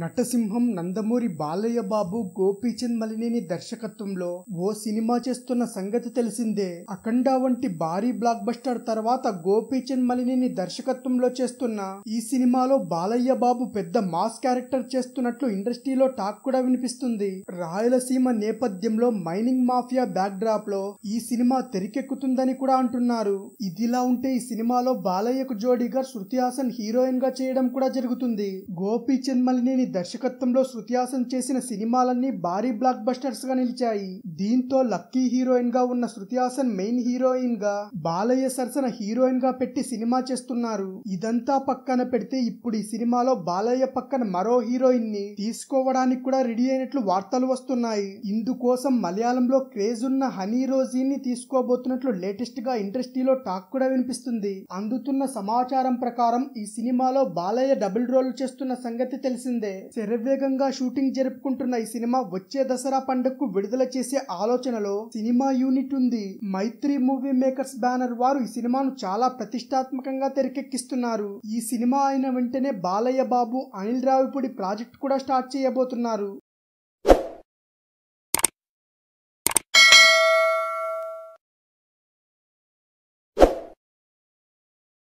నటసింహం నందమూరి బాలయ్య బాబు గోపీచంద్ మలినేని దర్శకత్వంలో ఓ సినిమా చేస్తున్న సంగతి తెలిసిందే అఖండ వంటి భారీ బ్లాక్ బస్టర్ తర్వాత గోపీచంద్ మలినేని దర్శకత్వంలో చేస్తున్న ఈ సినిమాలో బాలయ్య బాబు పెద్ద మాస్ క్యారెక్టర్ చేస్తున్నట్లు ఇండస్ట్రీలో టాక్ కూడా వినిపిస్తుంది రాయలసీమ నేపథ్యంలో మైనింగ్ మాఫియా బ్యాక్ డ్రాప్ లో ఈ సినిమా తెరికెక్కుతుందని కూడా అంటున్నారు ఇదిలా ఉంటే ఈ సినిమాలో బాలయ్యకు జోడీగా శృతి హాసన్ హీరోయిన్ గా చేయడం కూడా జరుగుతుంది గోపీచంద్ మలినేని అతని దర్శకత్వంలో శృతిహాసన్ చేసిన సినిమాలన్నీ భారీ బ్లాక్ బస్టర్స్ గా నిలిచాయి దీంతో లక్కీ హీరోయిన్ గా ఉన్న శృతిహాసన్ మెయిన్ హీరోయిన్ గా బాలయ్య సరసన హీరోయిన్ గా పెట్టి సినిమా చేస్తున్నారు ఇదంతా పక్కన పెడితే ఇప్పుడు ఈ సినిమాలో బాలయ్య పక్కన మరో హీరోయిన్ ని తీసుకోవడానికి కూడా రెడీ అయినట్లు వార్తలు వస్తున్నాయి ఇందుకోసం మలయాళంలో క్రేజ్ ఉన్న హనీ రోజీని తీసుకోబోతున్నట్లు లేటెస్ట్ గా ఇండస్ట్రీలో టాక్ కూడా వినిపిస్తుంది అందుతున్న సమాచారం ప్రకారం ఈ సినిమాలో బాలయ్య డబుల్ రోల్ చేస్తున్న సంగతి తెలిసిందే శరవేగంగా షూటింగ్ జరుపుకుంటున్న ఈ సినిమా వచ్చే దసరా పండుగకు విడుదల చేసే ఆలోచనలో సినిమా యూనిట్ ఉంది మైత్రి మూవీ మేకర్స్ బ్యానర్ వారు ఈ సినిమాను చాలా ప్రతిష్టాత్మకంగా తెరకెక్కిస్తున్నారు ఈ సినిమా అయిన వెంటనే బాలయ్య బాబు అనిల్ రావిపూడి ప్రాజెక్ట్ కూడా స్టార్ట్ చేయబోతున్నారు